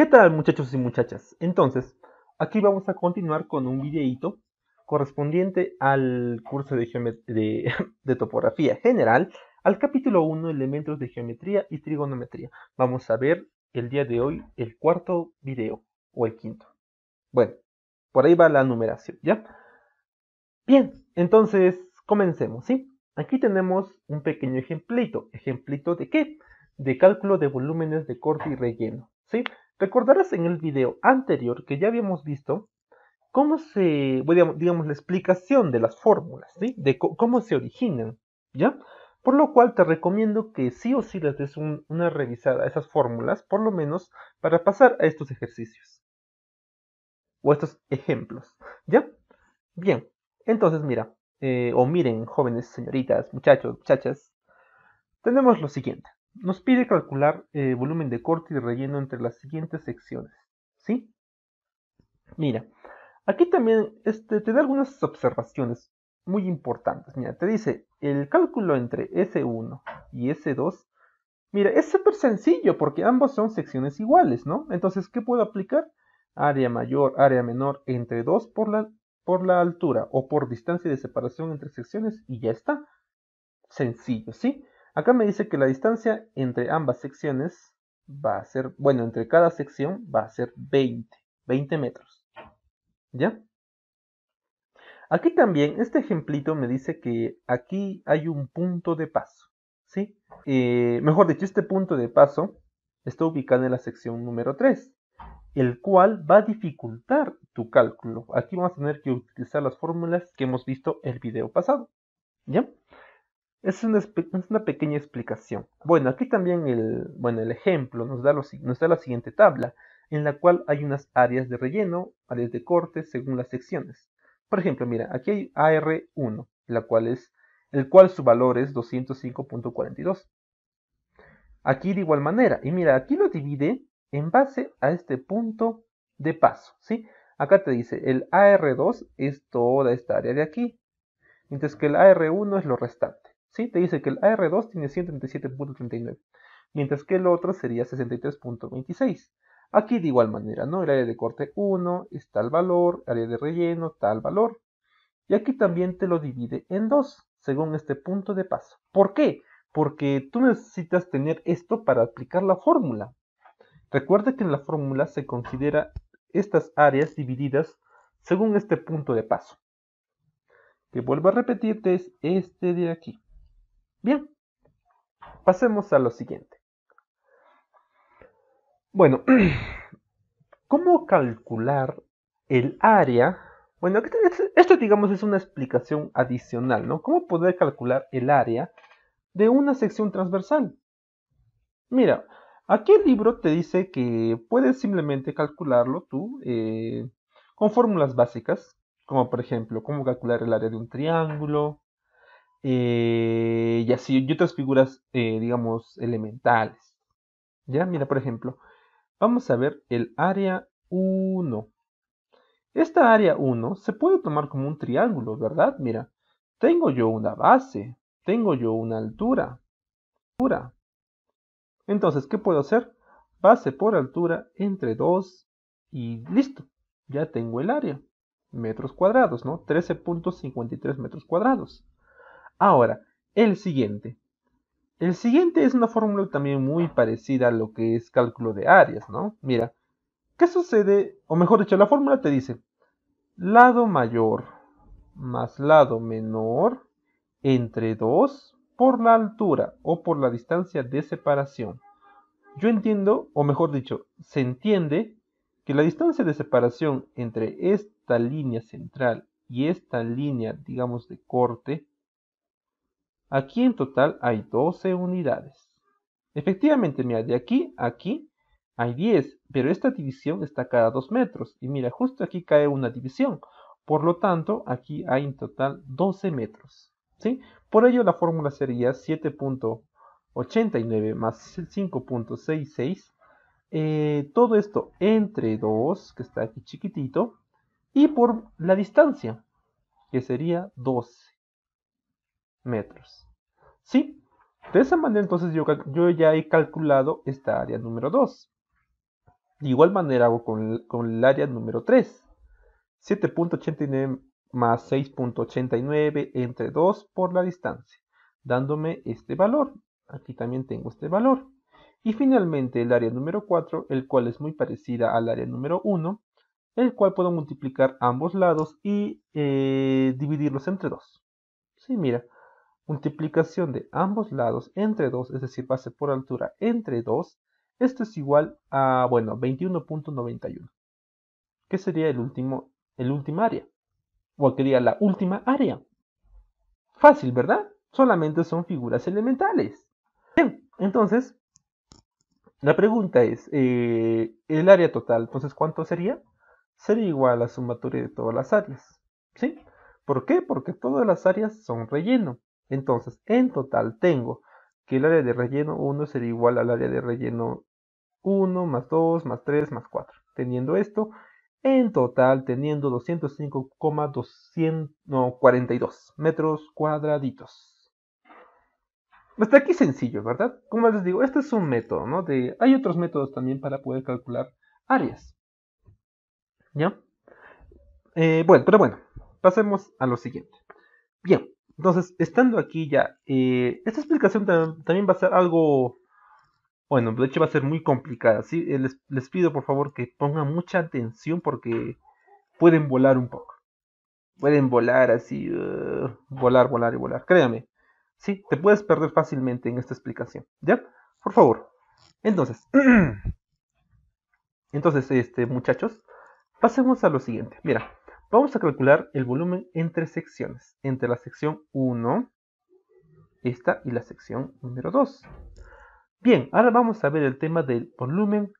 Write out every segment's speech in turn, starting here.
¿Qué tal muchachos y muchachas? Entonces, aquí vamos a continuar con un videíto correspondiente al curso de, topografía general, al capítulo 1, elementos de geometría y trigonometría. Vamos a ver el día de hoy el cuarto video, o el quinto. Bueno, por ahí va la numeración, ¿ya? Bien, entonces comencemos, ¿sí? Aquí tenemos un pequeño ejemplito. ¿Ejemplito de qué? De cálculo de volúmenes de corte y relleno, ¿sí? Recordarás en el video anterior que ya habíamos visto cómo se, digamos, la explicación de las fórmulas, ¿sí? de cómo se originan, ¿ya? Por lo cual te recomiendo que sí o sí les des una revisada a esas fórmulas, por lo menos para pasar a estos ejercicios. O estos ejemplos, ¿ya? Bien, entonces mira, eh, o miren jóvenes, señoritas, muchachos, muchachas, tenemos lo siguiente. Nos pide calcular el eh, volumen de corte y relleno entre las siguientes secciones. ¿Sí? Mira, aquí también este, te da algunas observaciones muy importantes. Mira, te dice el cálculo entre S1 y S2. Mira, es súper sencillo porque ambos son secciones iguales, ¿no? Entonces, ¿qué puedo aplicar? Área mayor, área menor entre 2 por la, por la altura o por distancia de separación entre secciones y ya está. Sencillo, ¿sí? Acá me dice que la distancia entre ambas secciones va a ser, bueno, entre cada sección va a ser 20, 20 metros. ¿Ya? Aquí también, este ejemplito me dice que aquí hay un punto de paso, ¿sí? Eh, mejor dicho, este punto de paso está ubicado en la sección número 3, el cual va a dificultar tu cálculo. Aquí vamos a tener que utilizar las fórmulas que hemos visto el video pasado, ¿ya? Es una, pequeña explicación. Bueno, aquí también el, bueno, el ejemplo nos da, nos da la siguiente tabla, en la cual hay unas áreas de relleno, áreas de corte según las secciones. Por ejemplo, mira, aquí hay AR1, la cual es, el cual su valor es 205.42. Aquí de igual manera, y mira, aquí lo divide en base a este punto de paso, ¿sí? Acá te dice, el AR2 es toda esta área de aquí, mientras que el AR1 es lo restante. Sí, te dice que el AR2 tiene 137.39, mientras que el otro sería 63.26. Aquí de igual manera, ¿no? El área de corte 1 está el valor, área de relleno tal valor. Y aquí también te lo divide en dos, según este punto de paso. ¿Por qué? Porque tú necesitas tener esto para aplicar la fórmula. Recuerda que en la fórmula se considera estas áreas divididas según este punto de paso. Que vuelvo a repetirte es este de aquí. Bien, pasemos a lo siguiente. Bueno, ¿cómo calcular el área? Bueno, esto digamos es una explicación adicional, ¿no? ¿Cómo poder calcular el área de una sección transversal? Mira, aquí el libro te dice que puedes simplemente calcularlo tú eh, con fórmulas básicas, como por ejemplo, cómo calcular el área de un triángulo, eh, y así, y otras figuras, eh, digamos, elementales. Ya, mira, por ejemplo, vamos a ver el área 1. Esta área 1 se puede tomar como un triángulo, ¿verdad? Mira, tengo yo una base, tengo yo una altura. altura. Entonces, ¿qué puedo hacer? Base por altura entre 2 y listo. Ya tengo el área. Metros cuadrados, ¿no? 13.53 metros cuadrados. Ahora, el siguiente. El siguiente es una fórmula también muy parecida a lo que es cálculo de áreas, ¿no? Mira, ¿qué sucede? O mejor dicho, la fórmula te dice lado mayor más lado menor entre 2 por la altura o por la distancia de separación. Yo entiendo, o mejor dicho, se entiende que la distancia de separación entre esta línea central y esta línea, digamos, de corte, Aquí en total hay 12 unidades. Efectivamente, mira, de aquí a aquí hay 10, pero esta división está cada 2 metros. Y mira, justo aquí cae una división. Por lo tanto, aquí hay en total 12 metros. ¿sí? Por ello, la fórmula sería 7.89 más 5.66. Eh, todo esto entre 2, que está aquí chiquitito, y por la distancia, que sería 12 metros. ¿Sí? De esa manera entonces yo, ya he calculado esta área número 2. De igual manera hago con, el área número 3. 7.89 más 6.89 entre 2 por la distancia, dándome este valor. Aquí también tengo este valor. Y finalmente el área número 4, el cual es muy parecida al área número 1, el cual puedo multiplicar ambos lados y eh, dividirlos entre 2. Sí, mira, multiplicación de ambos lados entre 2, es decir, pase por altura entre 2, esto es igual a, bueno, 21.91, que sería el último, el último área, o que sería la última área. Fácil, ¿verdad? Solamente son figuras elementales. Bien, entonces, la pregunta es, eh, el área total, entonces, ¿cuánto sería? Sería igual a la sumatoria de todas las áreas, ¿sí? ¿Por qué? Porque todas las áreas son relleno. Entonces, en total tengo que el área de relleno 1 será igual al área de relleno 1 más 2 más 3 más 4. Teniendo esto, en total teniendo 205,242 metros cuadraditos. está aquí sencillo, ¿verdad? Como les digo, este es un método, ¿no? hay otros métodos también para poder calcular áreas. ¿Ya? Eh, bueno, pero bueno, pasemos a lo siguiente. Bien, entonces, estando aquí ya, eh, esta explicación también va a ser algo, bueno, de hecho va a ser muy complicada, ¿sí? Eh, les, pido por favor que pongan mucha atención porque pueden volar un poco. Pueden volar así, uh, volar, volar y volar, créame. Sí, te puedes perder fácilmente en esta explicación, ¿ya? Por favor. Entonces, entonces, este, muchachos, pasemos a lo siguiente. Mira, Vamos a calcular el volumen entre secciones, entre la sección 1, esta y la sección número 2. Bien, ahora vamos a ver el tema del volumen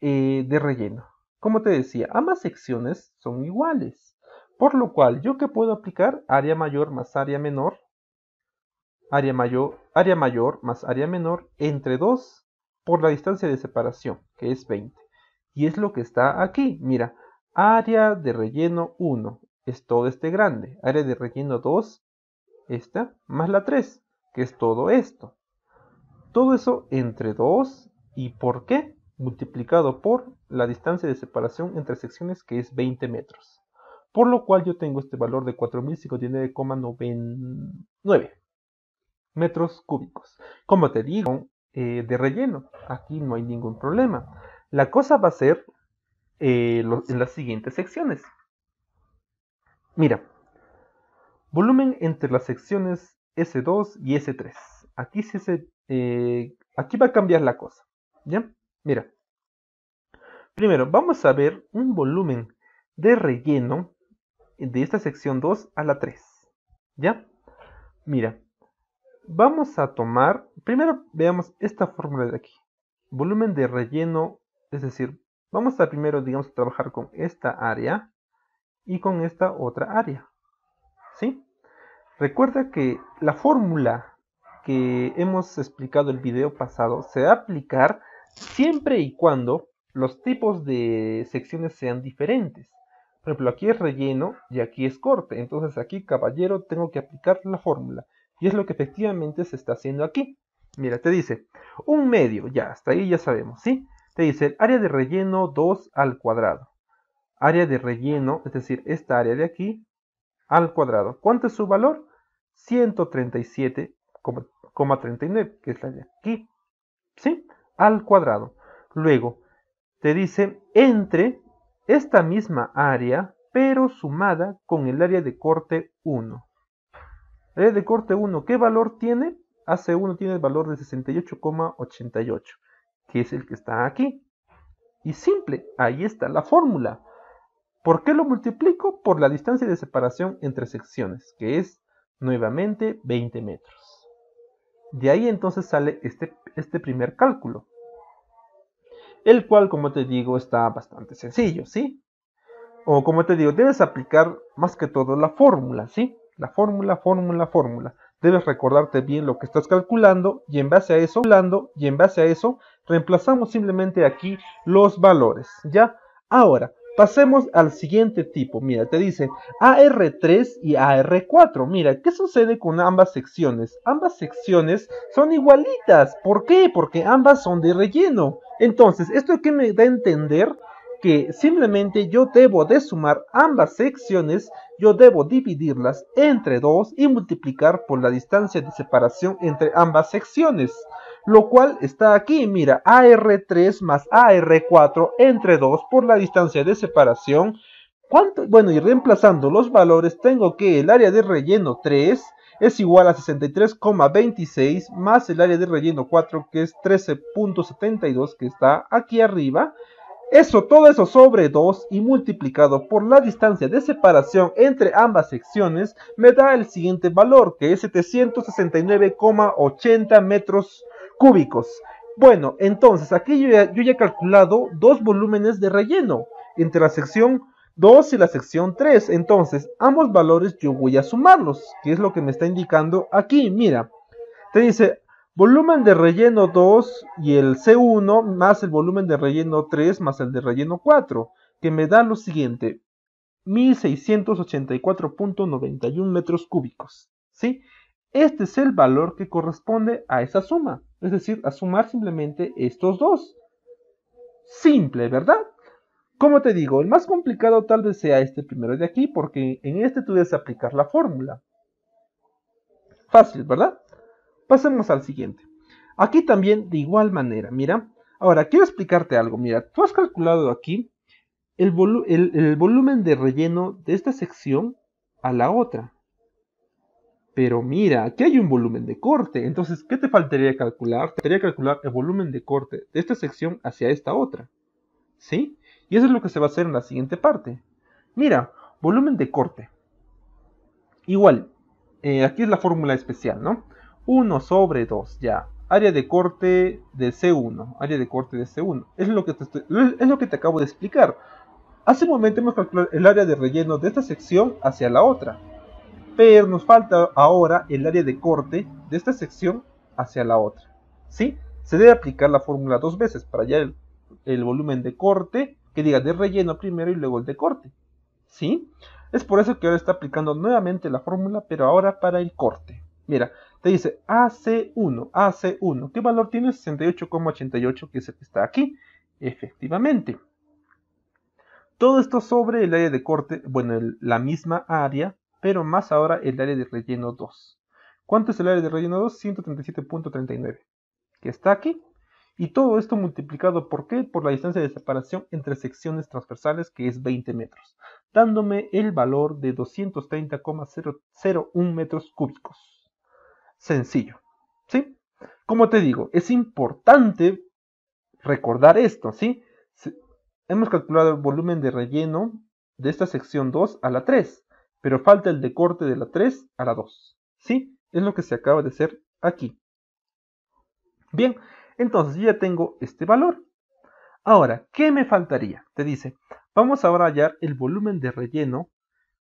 eh, de relleno. Como te decía, ambas secciones son iguales, por lo cual yo que puedo aplicar área mayor más área menor, área mayor, área mayor más área menor entre 2 por la distancia de separación, que es 20. Y es lo que está aquí, mira, Área de relleno 1 es todo este grande. Área de relleno 2, esta, más la 3, que es todo esto. Todo eso entre 2 y por qué multiplicado por la distancia de separación entre secciones que es 20 metros. Por lo cual yo tengo este valor de 4059,99 metros cúbicos. Como te digo, eh, de relleno, aquí no hay ningún problema. La cosa va a ser eh, en las siguientes secciones. Mira, volumen entre las secciones S2 y S3. Aquí, se, se eh, aquí va a cambiar la cosa. ¿Ya? Mira. Primero, vamos a ver un volumen de relleno de esta sección 2 a la 3. ¿Ya? Mira. Vamos a tomar, primero veamos esta fórmula de aquí. Volumen de relleno, es decir, Vamos a primero, digamos, trabajar con esta área y con esta otra área. ¿Sí? Recuerda que la fórmula que hemos explicado el video pasado se va a aplicar siempre y cuando los tipos de secciones sean diferentes. Por ejemplo, aquí es relleno y aquí es corte. Entonces aquí, caballero, tengo que aplicar la fórmula. Y es lo que efectivamente se está haciendo aquí. Mira, te dice, un medio, ya, hasta ahí ya sabemos, ¿sí? te dice el área de relleno 2 al cuadrado. Área de relleno, es decir, esta área de aquí al cuadrado. ¿Cuánto es su valor? 137,39, que es la de aquí. ¿Sí? Al cuadrado. Luego, te dice entre esta misma área, pero sumada con el área de corte 1. Área de corte 1, ¿qué valor tiene? AC1 tiene el valor de 68,88 que es el que está aquí. Y simple, ahí está la fórmula. ¿Por qué lo multiplico? Por la distancia de separación entre secciones, que es nuevamente 20 metros. De ahí entonces sale este, este primer cálculo, el cual, como te digo, está bastante sencillo, ¿sí? O como te digo, debes aplicar más que todo la fórmula, ¿sí? La fórmula, fórmula, fórmula. Debes recordarte bien lo que estás calculando y en base a eso, y en base a eso, reemplazamos simplemente aquí los valores. ¿Ya? Ahora, pasemos al siguiente tipo. Mira, te dice AR3 y AR4. Mira, ¿qué sucede con ambas secciones? Ambas secciones son igualitas. ¿Por qué? Porque ambas son de relleno. Entonces, ¿esto qué me da a entender? que simplemente yo debo de sumar ambas secciones, yo debo dividirlas entre 2 y multiplicar por la distancia de separación entre ambas secciones. Lo cual está aquí, mira, AR3 más AR4 entre 2 por la distancia de separación. ¿Cuánto? Bueno, y reemplazando los valores, tengo que el área de relleno 3 es igual a 63,26 más el área de relleno 4 que es 13.72 que está aquí arriba eso, todo eso sobre 2 y multiplicado por la distancia de separación entre ambas secciones me da el siguiente valor, que es 769,80 metros cúbicos. Bueno, entonces aquí yo ya, he calculado dos volúmenes de relleno entre la sección 2 y la sección 3. Entonces, ambos valores yo voy a sumarlos, que es lo que me está indicando aquí. Mira, te dice Volumen de relleno 2 y el C1 más el volumen de relleno 3 más el de relleno 4, que me da lo siguiente, 1684.91 metros cúbicos. ¿sí? Este es el valor que corresponde a esa suma, es decir, a sumar simplemente estos dos. Simple, ¿verdad? Como te digo, el más complicado tal vez sea este primero de aquí, porque en este tú debes aplicar la fórmula. Fácil, ¿verdad? Pasemos al siguiente. Aquí también de igual manera, mira. Ahora, quiero explicarte algo. Mira, tú has calculado aquí el, volumen de relleno de esta sección a la otra. Pero mira, aquí hay un volumen de corte. Entonces, ¿qué te faltaría calcular? Te faltaría calcular el volumen de corte de esta sección hacia esta otra. ¿Sí? Y eso es lo que se va a hacer en la siguiente parte. Mira, volumen de corte. Igual, eh, aquí es la fórmula especial, ¿no? 1 sobre 2 ya. Área de corte de C1. Área de corte de C1. Es lo que te, es lo que te acabo de explicar. Hace un momento hemos calculado el área de relleno de esta sección hacia la otra. Pero nos falta ahora el área de corte de esta sección hacia la otra. ¿Sí? Se debe aplicar la fórmula dos veces para hallar el, el volumen de corte, que diga de relleno primero y luego el de corte. ¿Sí? Es por eso que ahora está aplicando nuevamente la fórmula, pero ahora para el corte. Mira, te dice AC1, AC1, ¿qué valor tiene? 68,88, que es el que está aquí, efectivamente. Todo esto sobre el área de corte, bueno, la misma área, pero más ahora el área de relleno 2. ¿Cuánto es el área de relleno 2? 137.39, que está aquí. Y todo esto multiplicado por qué? Por la distancia de separación entre secciones transversales, que es 20 metros, dándome el valor de 230,001 metros cúbicos sencillo. ¿Sí? Como te digo, es importante recordar esto, ¿sí? Hemos calculado el volumen de relleno de esta sección 2 a la 3, pero falta el de corte de la 3 a la 2, ¿sí? Es lo que se acaba de hacer aquí. Bien, entonces ya tengo este valor. Ahora, ¿qué me faltaría? Te dice, vamos ahora a hallar el volumen de relleno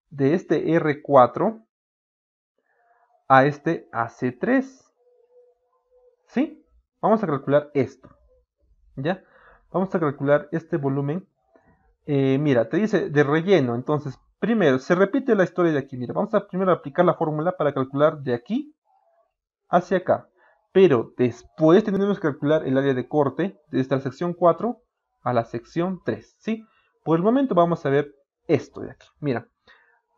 de este R4 a este AC3. ¿Sí? Vamos a calcular esto. ¿Ya? Vamos a calcular este volumen. Eh, mira, te dice de relleno. Entonces, primero, se repite la historia de aquí. Mira, vamos a primero aplicar la fórmula para calcular de aquí hacia acá. Pero después tendremos que calcular el área de corte desde la sección 4 a la sección 3. ¿Sí? Por el momento vamos a ver esto de aquí. Mira,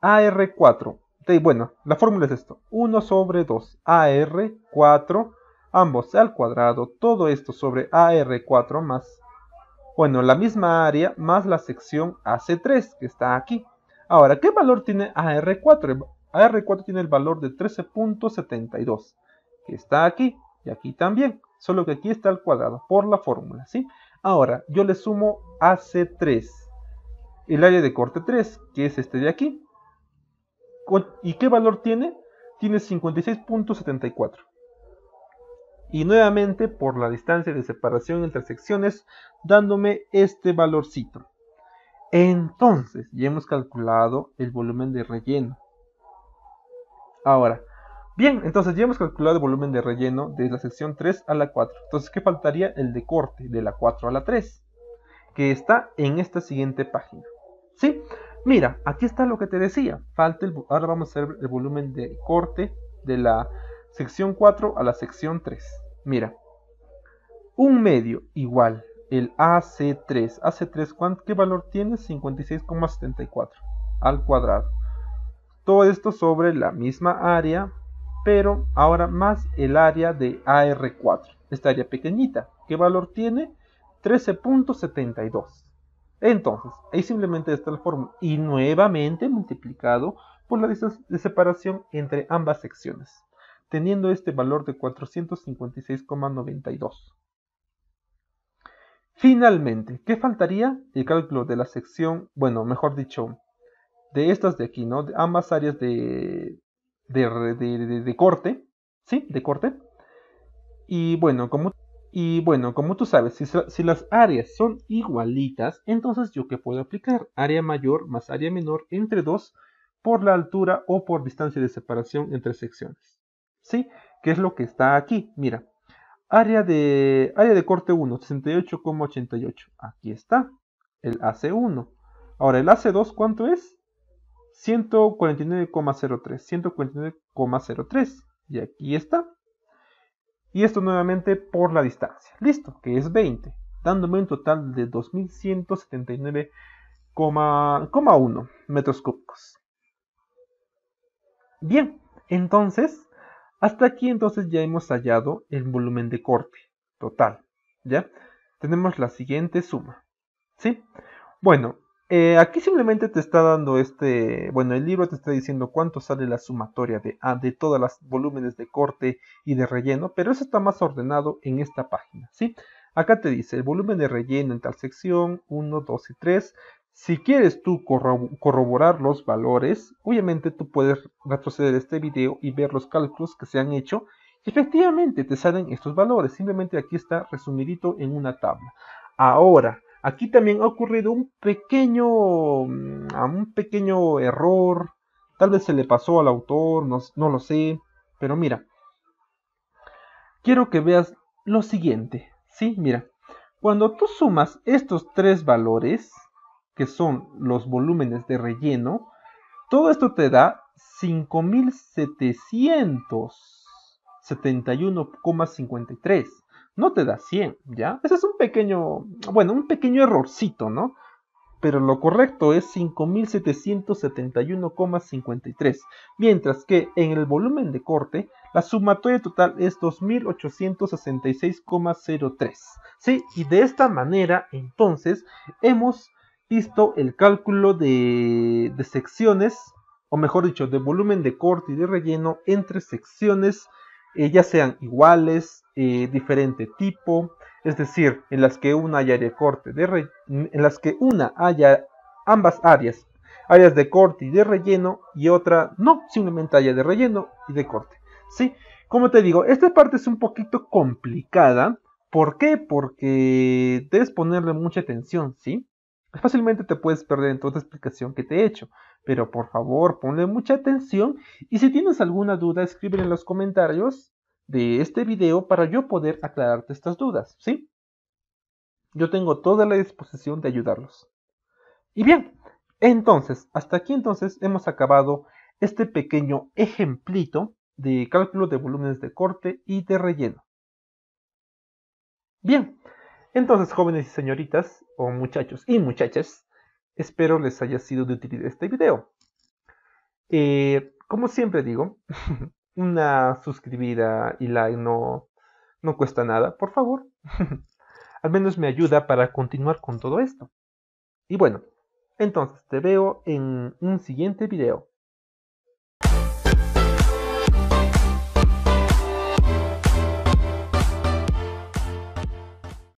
AR4 y este, bueno, la fórmula es esto. 1 sobre 2 AR4, ambos al cuadrado, todo esto sobre AR4 más, bueno, la misma área más la sección AC3 que está aquí. Ahora, ¿qué valor tiene AR4? AR4 tiene el valor de 13.72, que está aquí y aquí también, solo que aquí está al cuadrado por la fórmula, ¿sí? Ahora, yo le sumo AC3, el área de corte 3, que es este de aquí, ¿Y qué valor tiene? Tiene 56.74. Y nuevamente por la distancia de separación entre secciones, dándome este valorcito. Entonces, ya hemos calculado el volumen de relleno. Ahora, bien, entonces ya hemos calculado el volumen de relleno de la sección 3 a la 4. Entonces, ¿qué faltaría? El de corte, de la 4 a la 3, que está en esta siguiente página. ¿Sí? Mira, aquí está lo que te decía. Falta el, ahora vamos a hacer el volumen de corte de la sección 4 a la sección 3. Mira, un medio igual el AC3. AC3, ¿qué valor tiene? 56,74 al cuadrado. Todo esto sobre la misma área, pero ahora más el área de AR4. Esta área pequeñita, ¿qué valor tiene? 13.72. Entonces, ahí simplemente está la fórmula. Y nuevamente multiplicado por la distancia de separación entre ambas secciones, teniendo este valor de 456,92. Finalmente, ¿qué faltaría? El cálculo de la sección, bueno, mejor dicho, de estas de aquí, ¿no? De ambas áreas de, de, de corte, ¿sí? De corte. Y bueno, como y bueno, como tú sabes, si, las áreas son igualitas, entonces yo qué puedo aplicar? Área mayor más área menor entre 2 por la altura o por distancia de separación entre secciones. ¿Sí? ¿Qué es lo que está aquí? Mira, área de, área de corte 1, 68,88. Aquí está el AC1. Ahora, el AC2, ¿cuánto es? 149,03. 149,03. Y aquí está. Y esto nuevamente por la distancia. Listo, que es 20, dándome un total de 2179,1 metros cúbicos. Bien, entonces, hasta aquí entonces ya hemos hallado el volumen de corte total. ¿Ya? Tenemos la siguiente suma. ¿Sí? Bueno, eh, aquí simplemente te está dando este, bueno, el libro te está diciendo cuánto sale la sumatoria de, ah, de todas las volúmenes de corte y de relleno, pero eso está más ordenado en esta página, ¿sí? Acá te dice el volumen de relleno en tal sección, 1, 2 y 3. Si quieres tú corroborar los valores, obviamente tú puedes retroceder este video y ver los cálculos que se han hecho. Efectivamente te salen estos valores, simplemente aquí está resumidito en una tabla. Ahora, Aquí también ha ocurrido un pequeño, mm, un pequeño error. Tal vez se le pasó al autor, no, lo sé. Pero mira, quiero que veas lo siguiente. Sí, mira, cuando tú sumas estos tres valores, que son los volúmenes de relleno, todo esto te da 5771,53 no te da 100, ¿ya? Ese es un pequeño, bueno, un pequeño errorcito, ¿no? Pero lo correcto es 5.771,53, mientras que en el volumen de corte la sumatoria total es 2.866,03, ¿sí? Y de esta manera, entonces, hemos visto el cálculo de, de secciones, o mejor dicho, de volumen de corte y de relleno entre secciones ellas eh, ya sean iguales, eh, diferente tipo, es decir, en las que una haya de corte de en las que una haya ambas áreas, áreas de corte y de relleno y otra no, simplemente haya de relleno y de corte, ¿sí? Como te digo, esta parte es un poquito complicada, ¿por qué? Porque debes ponerle mucha atención, ¿sí? Fácilmente te puedes perder en toda explicación que te he hecho. Pero por favor, ponle mucha atención y si tienes alguna duda, escribe en los comentarios de este video para yo poder aclararte estas dudas, ¿sí? Yo tengo toda la disposición de ayudarlos. Y bien, entonces, hasta aquí entonces hemos acabado este pequeño ejemplito de cálculo de volúmenes de corte y de relleno. Bien, entonces jóvenes y señoritas, o muchachos y muchachas, Espero les haya sido de utilidad este video. Eh, como siempre digo, una suscribida y like no, no cuesta nada, por favor. Al menos me ayuda para continuar con todo esto. Y bueno, entonces te veo en un siguiente video.